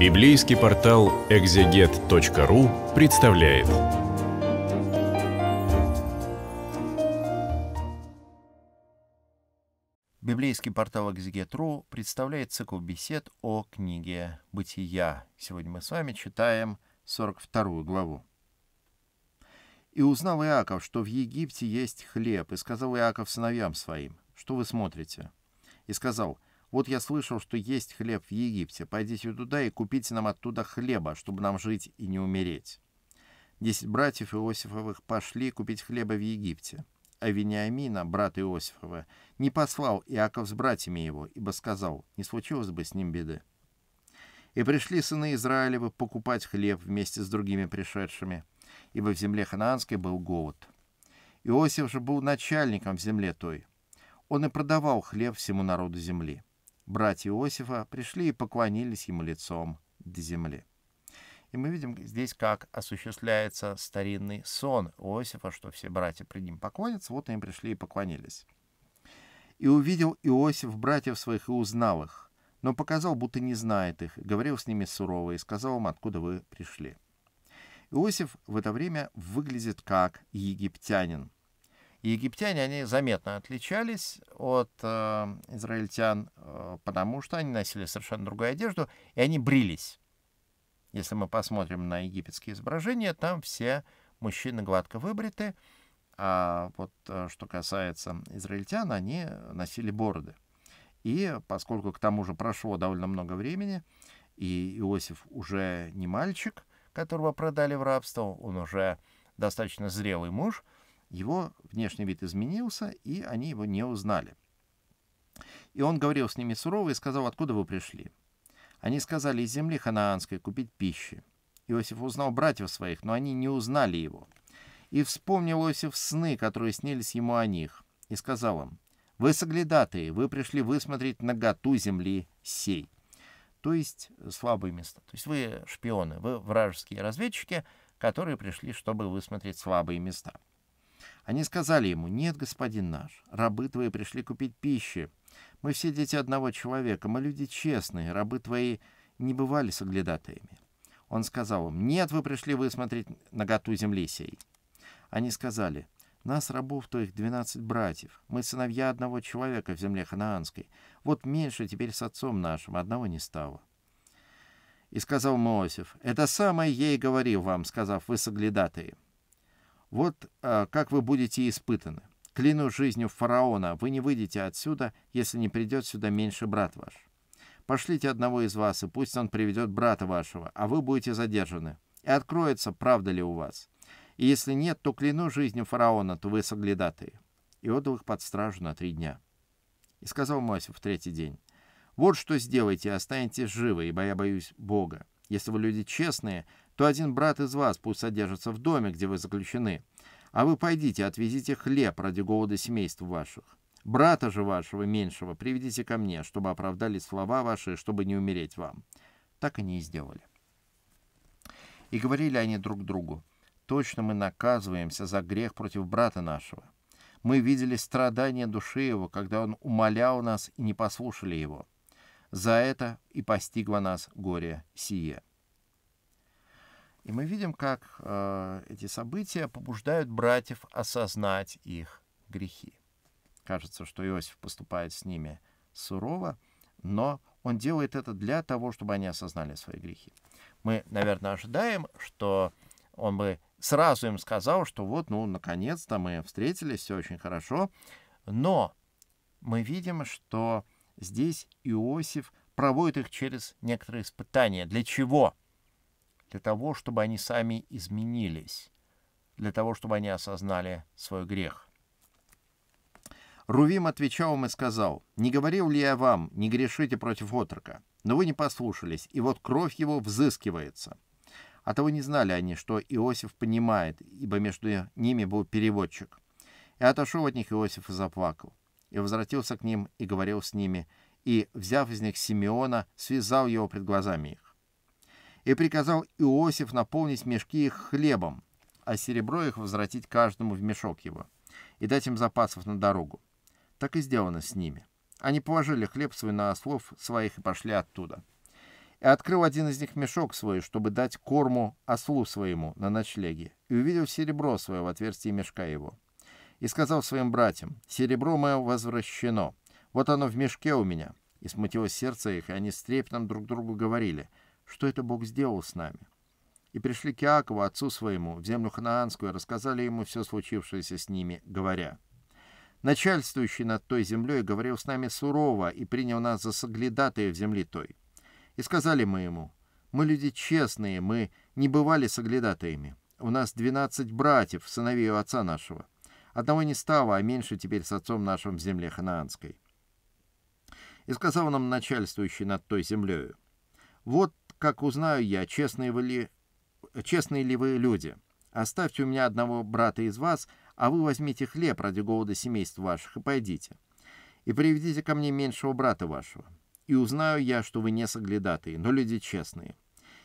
Библейский портал экзегет.ру представляет. Библейский портал экзегет.ру представляет цикл бесед о книге «Бытия». Сегодня мы с вами читаем 42 главу. «И узнал Иаков, что в Египте есть хлеб, и сказал Иаков сыновьям своим, что вы смотрите? И сказал – вот я слышал, что есть хлеб в Египте. Пойдите туда и купите нам оттуда хлеба, чтобы нам жить и не умереть». Десять братьев Иосифовых пошли купить хлеба в Египте. А Вениамина, брат Иосифова, не послал Иаков с братьями его, ибо сказал, не случилось бы с ним беды. И пришли сыны Израилевы покупать хлеб вместе с другими пришедшими, ибо в земле ханаанской был голод. Иосиф же был начальником в земле той. Он и продавал хлеб всему народу земли братья Иосифа, пришли и поклонились ему лицом до земли. И мы видим здесь, как осуществляется старинный сон Иосифа, что все братья при ним поклонятся, вот они пришли и поклонились. «И увидел Иосиф братьев своих и узнал их, но показал, будто не знает их, говорил с ними сурово и сказал им, откуда вы пришли». Иосиф в это время выглядит как египтянин – египтяне, они заметно отличались от э, израильтян, э, потому что они носили совершенно другую одежду, и они брились. Если мы посмотрим на египетские изображения, там все мужчины гладко выбриты, а вот э, что касается израильтян, они носили бороды. И поскольку к тому же прошло довольно много времени, и Иосиф уже не мальчик, которого продали в рабство, он уже достаточно зрелый муж — его внешний вид изменился, и они его не узнали. И он говорил с ними сурово и сказал, откуда вы пришли. Они сказали, из земли ханаанской купить пищи. Иосиф узнал братьев своих, но они не узнали его. И вспомнил Иосиф сны, которые снились ему о них, и сказал им, «Вы соглядатые, вы пришли высмотреть наготу земли сей». То есть э, слабые места. То есть вы шпионы, вы вражеские разведчики, которые пришли, чтобы высмотреть слабые места. Они сказали ему, «Нет, господин наш, рабы твои пришли купить пищи. Мы все дети одного человека, мы люди честные, рабы твои не бывали соглядатаями». Он сказал им, «Нет, вы пришли высмотреть наготу земли сей». Они сказали, «Нас, рабов твоих, двенадцать братьев. Мы сыновья одного человека в земле ханаанской. Вот меньше теперь с отцом нашим, одного не стало». И сказал Моосиф, «Это самое ей говорил вам, сказав, вы соглядатые». Вот э, как вы будете испытаны. Клянусь жизнью фараона, вы не выйдете отсюда, если не придет сюда меньше брат ваш. Пошлите одного из вас, и пусть он приведет брата вашего, а вы будете задержаны. И откроется, правда ли у вас. И если нет, то кляну жизнью фараона, то вы соглядатые». И отдал их под стражу на три дня. И сказал Моисей в третий день, «Вот что сделайте, останетесь живы, ибо я боюсь Бога. Если вы люди честные, то один брат из вас пусть содержится в доме, где вы заключены, а вы пойдите, отвезите хлеб ради голода семейств ваших. Брата же вашего меньшего приведите ко мне, чтобы оправдали слова ваши, чтобы не умереть вам». Так они и сделали. И говорили они друг другу, «Точно мы наказываемся за грех против брата нашего. Мы видели страдания души его, когда он умолял нас и не послушали его. За это и постигло нас горе сие». И мы видим, как э, эти события побуждают братьев осознать их грехи. Кажется, что Иосиф поступает с ними сурово, но он делает это для того, чтобы они осознали свои грехи. Мы, наверное, ожидаем, что он бы сразу им сказал, что вот, ну, наконец-то мы встретились, все очень хорошо. Но мы видим, что здесь Иосиф проводит их через некоторые испытания. Для чего? для того, чтобы они сами изменились, для того, чтобы они осознали свой грех. Рувим отвечал им и сказал, «Не говорил ли я вам, не грешите против отрока? Но вы не послушались, и вот кровь его взыскивается». А того не знали они, что Иосиф понимает, ибо между ними был переводчик. И отошел от них Иосиф и заплакал. И возвратился к ним и говорил с ними, и, взяв из них Симеона, связал его пред глазами их и приказал Иосиф наполнить мешки их хлебом, а серебро их возвратить каждому в мешок его, и дать им запасов на дорогу. Так и сделано с ними. Они положили хлеб свой на ослов своих и пошли оттуда. И открыл один из них мешок свой, чтобы дать корму ослу своему на ночлеге, и увидел серебро свое в отверстии мешка его. И сказал своим братьям, «Серебро мое возвращено, вот оно в мешке у меня». И смутилось сердце их, и они с трепетом друг другу говорили — что это Бог сделал с нами. И пришли к Иакову, отцу своему, в землю ханаанскую, и рассказали ему все случившееся с ними, говоря, «Начальствующий над той землей говорил с нами сурово и принял нас за соглядатые в земли той. И сказали мы ему, мы люди честные, мы не бывали соглядатаями. У нас двенадцать братьев, сыновей у отца нашего. Одного не стало, а меньше теперь с отцом нашим в земле ханаанской. И сказал нам начальствующий над той землею, «Вот как узнаю я, честные вы ли, честные ли вы люди? Оставьте у меня одного брата из вас, а вы возьмите хлеб ради голода семейств ваших и пойдите. И приведите ко мне меньшего брата вашего. И узнаю я, что вы не соглядатые, но люди честные.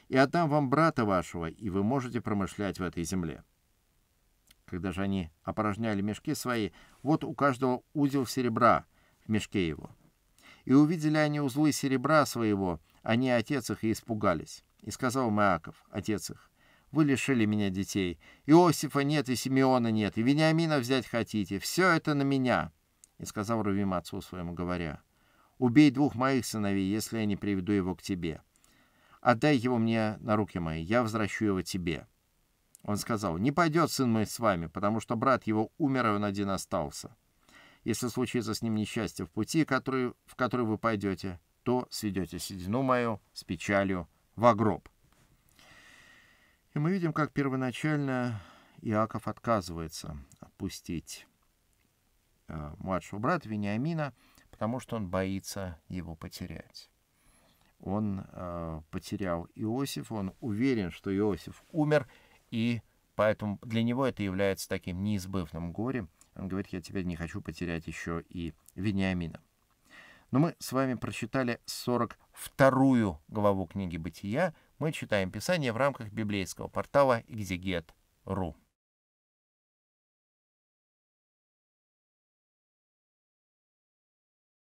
И отдам вам брата вашего, и вы можете промышлять в этой земле. Когда же они опорожняли мешки свои, вот у каждого узел серебра в мешке его. И увидели они узлы серебра своего — они, отец их, и испугались. И сказал Маяков отец их, «Вы лишили меня детей. Иосифа нет, и Симеона нет, и Вениамина взять хотите. Все это на меня». И сказал Равим отцу своему, говоря, «Убей двух моих сыновей, если я не приведу его к тебе. Отдай его мне на руки мои, я возвращу его тебе». Он сказал, «Не пойдет сын мой с вами, потому что брат его умер, и он один остался. Если случится с ним несчастье в пути, который, в который вы пойдете, то сведете седину мою с печалью во гроб. И мы видим, как первоначально Иаков отказывается отпустить э, младшего брата Вениамина, потому что он боится его потерять. Он э, потерял Иосиф, он уверен, что Иосиф умер, и поэтому для него это является таким неизбывным горем. Он говорит, я теперь не хочу потерять еще и Вениамина. Но мы с вами прочитали 42-ю главу книги «Бытия». Мы читаем Писание в рамках библейского портала «Экзегет.ру».